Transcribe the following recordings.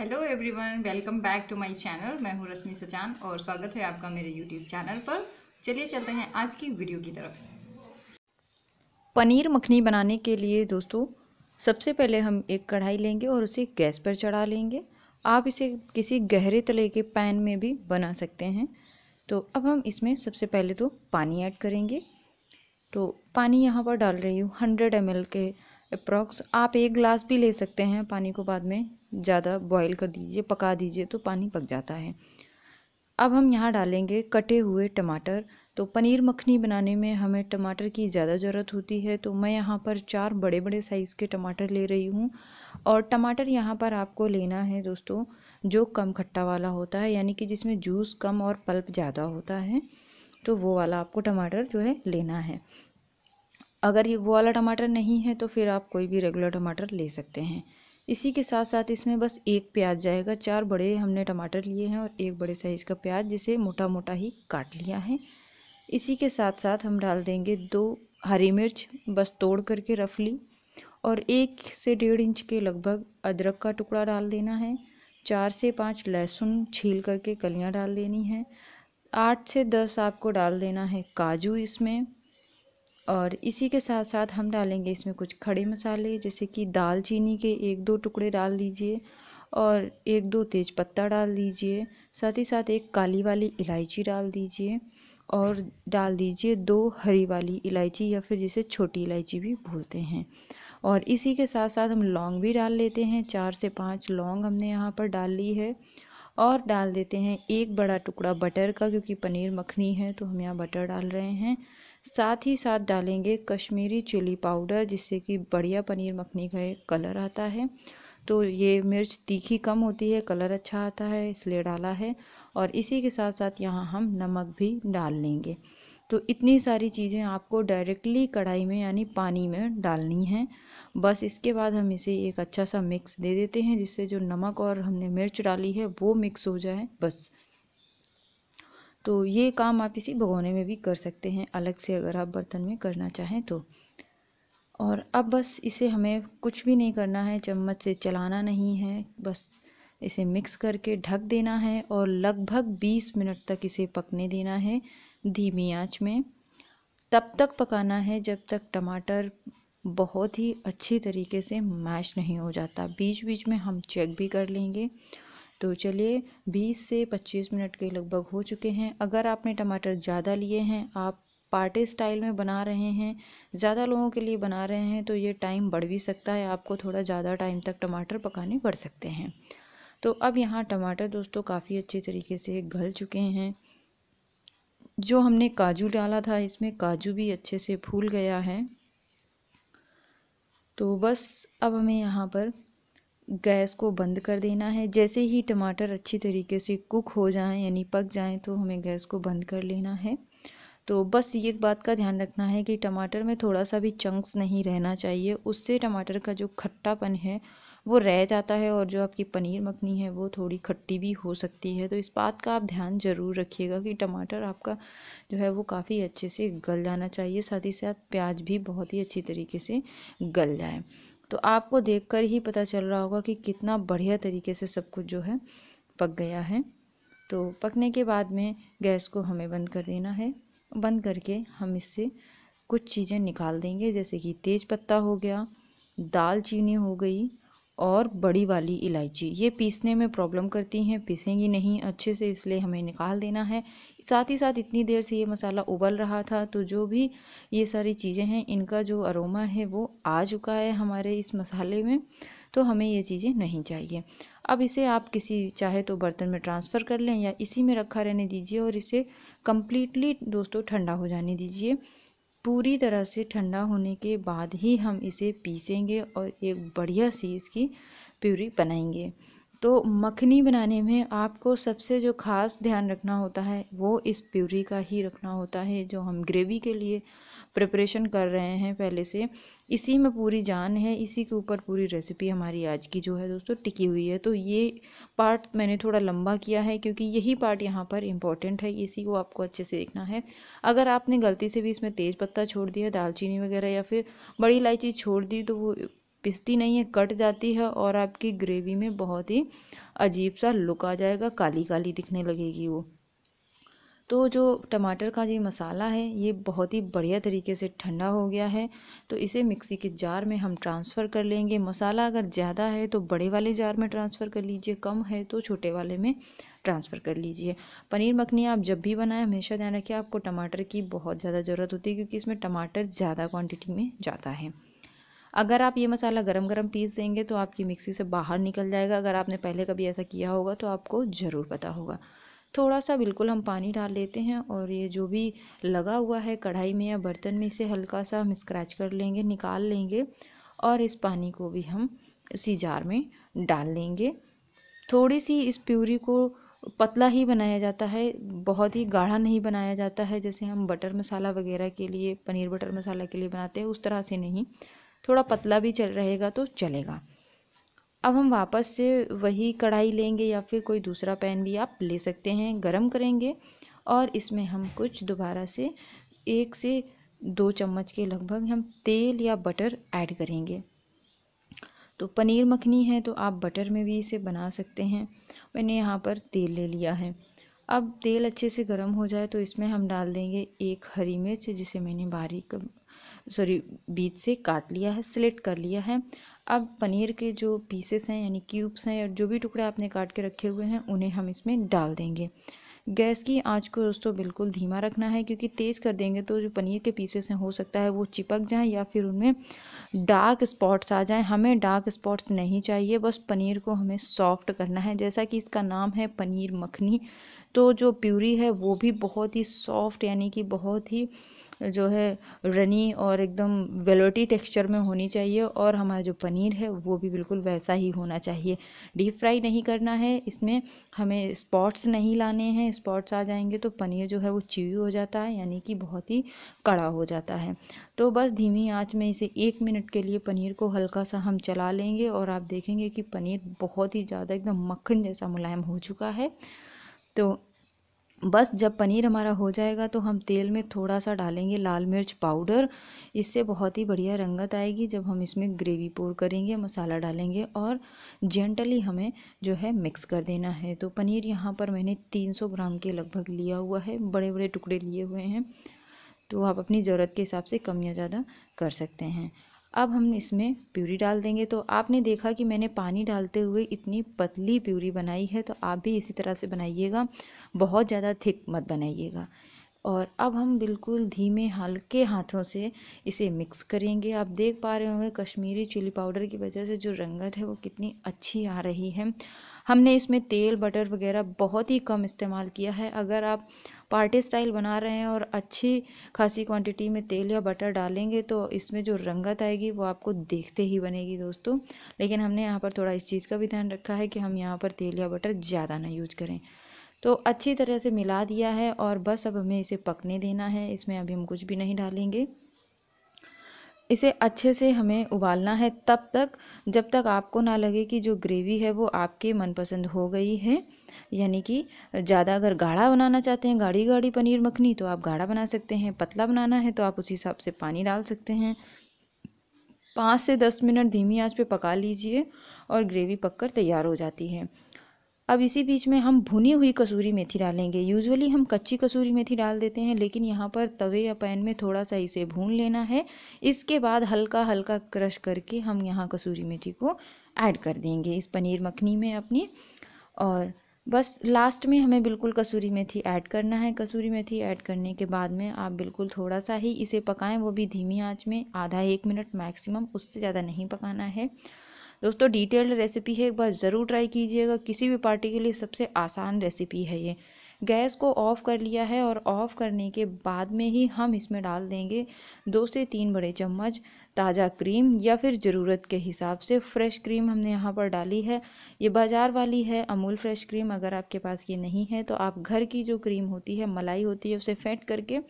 hello everyone welcome back to my channel मैं हूँ रश्मि सचान और स्वागत है आपका मेरे यूट्यूब चैनल पर चलिए चलते हैं आज की वीडियो की तरफ पनीर मखनी बनाने के लिए दोस्तों सबसे पहले हम एक कढ़ाई लेंगे और उसे गैस पर चढ़ा लेंगे आप इसे किसी गहरे तले के पैन में भी बना सकते हैं तो अब हम इसमें सबसे पहले तो पानी ऐड करेंगे तो पानी यहाँ पर डाल रही हूँ हंड्रेड एम के अप्रॉक्स आप एक ग्लास भी ले सकते हैं पानी को बाद में ज़्यादा बॉईल कर दीजिए पका दीजिए तो पानी पक जाता है अब हम यहाँ डालेंगे कटे हुए टमाटर तो पनीर मखनी बनाने में हमें टमाटर की ज़्यादा ज़रूरत होती है तो मैं यहाँ पर चार बड़े बड़े साइज़ के टमाटर ले रही हूँ और टमाटर यहाँ पर आपको लेना है दोस्तों जो कम खट्टा वाला होता है यानी कि जिसमें जूस कम और पल्प ज़्यादा होता है तो वो वाला आपको टमाटर जो है लेना है अगर ये वो वाला टमाटर नहीं है तो फिर आप कोई भी रेगुलर टमाटर ले सकते हैं इसी के साथ साथ इसमें बस एक प्याज जाएगा चार बड़े हमने टमाटर लिए हैं और एक बड़े साइज़ का प्याज जिसे मोटा मोटा ही काट लिया है इसी के साथ साथ हम डाल देंगे दो हरी मिर्च बस तोड़ करके रफली और एक से डेढ़ इंच के लगभग अदरक का टुकड़ा डाल देना है चार से पाँच लहसुन छील करके कलियाँ डाल देनी है आठ से दस आपको डाल देना है काजू इसमें और इसी के साथ साथ हम डालेंगे इसमें कुछ खड़े मसाले जैसे कि दाल चीनी के एक दो टुकड़े डाल दीजिए और एक दो तेज पत्ता डाल दीजिए साथ ही साथ एक काली वाली इलायची डाल दीजिए और डाल दीजिए दो हरी वाली इलायची या फिर जिसे छोटी इलायची भी बोलते हैं और इसी के साथ साथ हम लौंग भी डाल लेते हैं चार से पाँच लौंग हमने यहाँ पर डाल ली है और डाल देते हैं एक बड़ा टुकड़ा बटर का क्योंकि पनीर मखनी है तो हम यहाँ बटर डाल रहे हैं साथ ही साथ डालेंगे कश्मीरी चिली पाउडर जिससे कि बढ़िया पनीर मखनी का एक कलर आता है तो ये मिर्च तीखी कम होती है कलर अच्छा आता है इसलिए डाला है और इसी के साथ साथ यहाँ हम नमक भी डाल लेंगे तो इतनी सारी चीज़ें आपको डायरेक्टली कढ़ाई में यानी पानी में डालनी हैं बस इसके बाद हम इसे एक अच्छा सा मिक्स दे देते हैं जिससे जो नमक और हमने मिर्च डाली है वो मिक्स हो जाए बस तो ये काम आप इसी भगोने में भी कर सकते हैं अलग से अगर आप बर्तन में करना चाहें तो और अब बस इसे हमें कुछ भी नहीं करना है चम्मच से चलाना नहीं है बस इसे मिक्स करके ढक देना है और लगभग 20 मिनट तक इसे पकने देना है धीमी आंच में तब तक पकाना है जब तक टमाटर बहुत ही अच्छी तरीके से मैश नहीं हो जाता बीच बीच में हम चेक भी कर लेंगे तो चलिए 20 से 25 मिनट के लगभग हो चुके हैं अगर आपने टमाटर ज़्यादा लिए हैं आप पार्टी स्टाइल में बना रहे हैं ज़्यादा लोगों के लिए बना रहे हैं तो ये टाइम बढ़ भी सकता है आपको थोड़ा ज़्यादा टाइम तक टमाटर पकाने पड़ सकते हैं तो अब यहाँ टमाटर दोस्तों काफ़ी अच्छे तरीके से गल चुके हैं जो हमने काजू डाला था इसमें काजू भी अच्छे से फूल गया है तो बस अब हमें यहाँ पर गैस को बंद कर देना है जैसे ही टमाटर अच्छी तरीके से कुक हो जाएं यानी पक जाएं तो हमें गैस को बंद कर लेना है तो बस ये बात का ध्यान रखना है कि टमाटर में थोड़ा सा भी चंक्स नहीं रहना चाहिए उससे टमाटर का जो खट्टापन है वो रह जाता है और जो आपकी पनीर मखनी है वो थोड़ी खट्टी भी हो सकती है तो इस बात का आप ध्यान ज़रूर रखिएगा कि टमाटर आपका जो है वो काफ़ी अच्छे से गल जाना चाहिए साथ ही साथ प्याज भी बहुत ही अच्छी तरीके से गल जाए तो आपको देखकर ही पता चल रहा होगा कि कितना बढ़िया तरीके से सब कुछ जो है पक गया है तो पकने के बाद में गैस को हमें बंद कर देना है बंद करके हम इससे कुछ चीज़ें निकाल देंगे जैसे कि तेज़ पत्ता हो गया दालचीनी हो गई और बड़ी वाली इलायची ये पीसने में प्रॉब्लम करती हैं पीसेंगी नहीं अच्छे से इसलिए हमें निकाल देना है साथ ही साथ इतनी देर से ये मसाला उबल रहा था तो जो भी ये सारी चीज़ें हैं इनका जो अरोमा है वो आ चुका है हमारे इस मसाले में तो हमें ये चीज़ें नहीं चाहिए अब इसे आप किसी चाहे तो बर्तन में ट्रांसफ़र कर लें या इसी में रखा रहने दीजिए और इसे कम्प्लीटली दोस्तों ठंडा हो जाने दीजिए पूरी तरह से ठंडा होने के बाद ही हम इसे पीसेंगे और एक बढ़िया सी इसकी प्यूरी बनाएंगे तो मखनी बनाने में आपको सबसे जो खास ध्यान रखना होता है वो इस प्यूरी का ही रखना होता है जो हम ग्रेवी के लिए प्रिपरेशन कर रहे हैं पहले से इसी में पूरी जान है इसी के ऊपर पूरी रेसिपी हमारी आज की जो है दोस्तों टिकी हुई है तो ये पार्ट मैंने थोड़ा लंबा किया है क्योंकि यही पार्ट यहाँ पर इंपॉर्टेंट है इसी को आपको अच्छे से देखना है अगर आपने गलती से भी इसमें तेज़ पत्ता छोड़ दिया दालचीनी वगैरह या फिर बड़ी इलायची छोड़ दी तो वो पिसती नहीं है कट जाती है और आपकी ग्रेवी में बहुत ही अजीब सा लुक आ जाएगा काली काली दिखने लगेगी वो तो जो टमाटर का ये मसाला है ये बहुत ही बढ़िया तरीके से ठंडा हो गया है तो इसे मिक्सी के जार में हम ट्रांसफ़र कर लेंगे मसाला अगर ज़्यादा है तो बड़े वाले जार में ट्रांसफ़र कर लीजिए कम है तो छोटे वाले में ट्रांसफ़र कर लीजिए पनीर मखनी आप जब भी बनाएं हमेशा ध्यान रखिए आपको टमाटर की बहुत ज़्यादा ज़रूरत होती है क्योंकि इसमें टमाटर ज़्यादा क्वान्टिटी में जाता है अगर आप ये मसाला गरम गरम पीस देंगे तो आपकी मिक्सी से बाहर निकल जाएगा अगर आपने पहले कभी ऐसा किया होगा तो आपको ज़रूर पता होगा थोड़ा सा बिल्कुल हम पानी डाल लेते हैं और ये जो भी लगा हुआ है कढ़ाई में या बर्तन में इसे हल्का सा हम स्क्रैच कर लेंगे निकाल लेंगे और इस पानी को भी हम इसी जार में डाल लेंगे थोड़ी सी इस प्यूरी को पतला ही बनाया जाता है बहुत ही गाढ़ा नहीं बनाया जाता है जैसे हम बटर मसाला वगैरह के लिए पनीर बटर मसाला के लिए बनाते हैं उस तरह से नहीं थोड़ा पतला भी चल रहेगा तो चलेगा अब हम वापस से वही कढ़ाई लेंगे या फिर कोई दूसरा पैन भी आप ले सकते हैं गरम करेंगे और इसमें हम कुछ दोबारा से एक से दो चम्मच के लगभग हम तेल या बटर ऐड करेंगे तो पनीर मखनी है तो आप बटर में भी इसे बना सकते हैं मैंने यहाँ पर तेल ले लिया है अब तेल अच्छे से गर्म हो जाए तो इसमें हम डाल देंगे एक हरी मिर्च जिसे मैंने बारीक सॉरी बीच से काट लिया है सिलेक्ट कर लिया है अब पनीर के जो पीसेस हैं यानी क्यूब्स हैं या जो भी टुकड़े आपने काट के रखे हुए हैं उन्हें हम इसमें डाल देंगे गैस की आंच को दोस्तों बिल्कुल धीमा रखना है क्योंकि तेज़ कर देंगे तो जो पनीर के पीसेस हैं हो सकता है वो चिपक जाएं या फिर उनमें डार्क स्पॉट्स आ जाएं हमें डार्क स्पॉट्स नहीं चाहिए बस पनीर को हमें सॉफ्ट करना है जैसा कि इसका नाम है पनीर मखनी तो जो प्यूरी है वो भी बहुत ही सॉफ्ट यानी कि बहुत ही जो है रनी और एकदम वेलोटी टेक्सचर में होनी चाहिए और हमारा जो पनीर है वो भी बिल्कुल वैसा ही होना चाहिए डीप फ्राई नहीं करना है इसमें हमें स्पॉट्स नहीं लाने हैं स्पॉट्स आ जाएंगे तो पनीर जो है वो चिवी हो जाता है यानी कि बहुत ही कड़ा हो जाता है तो बस धीमी आँच में इसे एक मिनट के लिए पनीर को हल्का सा हम चला लेंगे और आप देखेंगे कि पनीर बहुत ही ज़्यादा एकदम मक्खन जैसा मुलायम हो चुका है तो बस जब पनीर हमारा हो जाएगा तो हम तेल में थोड़ा सा डालेंगे लाल मिर्च पाउडर इससे बहुत ही बढ़िया रंगत आएगी जब हम इसमें ग्रेवी पोर करेंगे मसाला डालेंगे और जेंटली हमें जो है मिक्स कर देना है तो पनीर यहाँ पर मैंने 300 ग्राम के लगभग लिया हुआ है बड़े बड़े टुकड़े लिए हुए हैं तो आप अपनी ज़रूरत के हिसाब से कम या ज़्यादा कर सकते हैं अब हम इसमें प्यूरी डाल देंगे तो आपने देखा कि मैंने पानी डालते हुए इतनी पतली प्यूरी बनाई है तो आप भी इसी तरह से बनाइएगा बहुत ज़्यादा थिक मत बनाइएगा और अब हम बिल्कुल धीमे हल्के हाथों से इसे मिक्स करेंगे आप देख पा रहे होंगे कश्मीरी चिली पाउडर की वजह से जो रंगत है वो कितनी अच्छी आ रही है हमने इसमें तेल बटर वगैरह बहुत ही कम इस्तेमाल किया है अगर आप पार्टी स्टाइल बना रहे हैं और अच्छी खासी क्वांटिटी में तेल या बटर डालेंगे तो इसमें जो रंगत आएगी वो आपको देखते ही बनेगी दोस्तों लेकिन हमने यहाँ पर थोड़ा इस चीज़ का भी ध्यान रखा है कि हम यहाँ पर तेल या बटर ज़्यादा ना यूज करें तो अच्छी तरह से मिला दिया है और बस अब हमें इसे पकने देना है इसमें अभी हम कुछ भी नहीं डालेंगे इसे अच्छे से हमें उबालना है तब तक जब तक आपको ना लगे कि जो ग्रेवी है वो आपके मनपसंद हो गई है यानी कि ज़्यादा अगर गाढ़ा बनाना चाहते हैं गाढ़ी गाढ़ी पनीर मखनी तो आप गाढ़ा बना सकते हैं पतला बनाना है तो आप उसी हिसाब से पानी डाल सकते हैं पाँच से दस मिनट धीमी आंच पे पका लीजिए और ग्रेवी पककर तैयार हो जाती है अब इसी बीच में हम भुनी हुई कसूरी मेथी डालेंगे यूजुअली हम कच्ची कसूरी मेथी डाल देते हैं लेकिन यहाँ पर तवे या पैन में थोड़ा सा इसे भून लेना है इसके बाद हल्का हल्का क्रश करके हम यहाँ कसूरी मेथी को ऐड कर देंगे इस पनीर मखनी में अपनी और बस लास्ट में हमें बिल्कुल कसूरी मेथी ऐड करना है कसूरी मेथी ऐड करने के बाद में आप बिल्कुल थोड़ा सा ही इसे पकाएं वो भी धीमी आंच में आधा एक मिनट मैक्सिमम उससे ज़्यादा नहीं पकाना है दोस्तों डिटेल्ड रेसिपी है एक बार ज़रूर ट्राई कीजिएगा किसी भी पार्टी के लिए सबसे आसान रेसिपी है ये गैस को ऑफ़ कर लिया है और ऑफ़ करने के बाद में ही हम इसमें डाल देंगे दो से तीन बड़े चम्मच ताज़ा क्रीम या फिर ज़रूरत के हिसाब से फ्रेश क्रीम हमने यहाँ पर डाली है ये बाज़ार वाली है अमूल फ्रेश क्रीम अगर आपके पास ये नहीं है तो आप घर की जो क्रीम होती है मलाई होती है उसे फेंट करके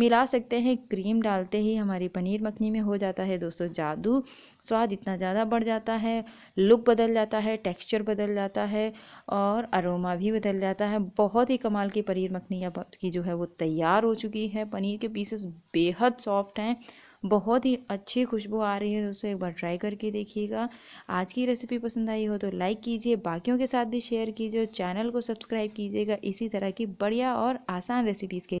मिला सकते हैं क्रीम डालते ही हमारी पनीर मखनी में हो जाता है दोस्तों जादू स्वाद इतना ज़्यादा बढ़ जाता है लुक बदल जाता है टेक्सचर बदल जाता है और अरोमा भी बदल जाता है बहुत ही कमाल की पनीर मखनी अब की जो है वो तैयार हो चुकी है पनीर के पीसेस बेहद सॉफ्ट हैं बहुत ही अच्छी खुशबू आ रही है दोस्तों एक बार ट्राई करके देखिएगा आज की रेसिपी पसंद आई हो तो लाइक कीजिए बाकियों के साथ भी शेयर कीजिए और चैनल को सब्सक्राइब कीजिएगा इसी तरह की बढ़िया और आसान रेसिपीज़ के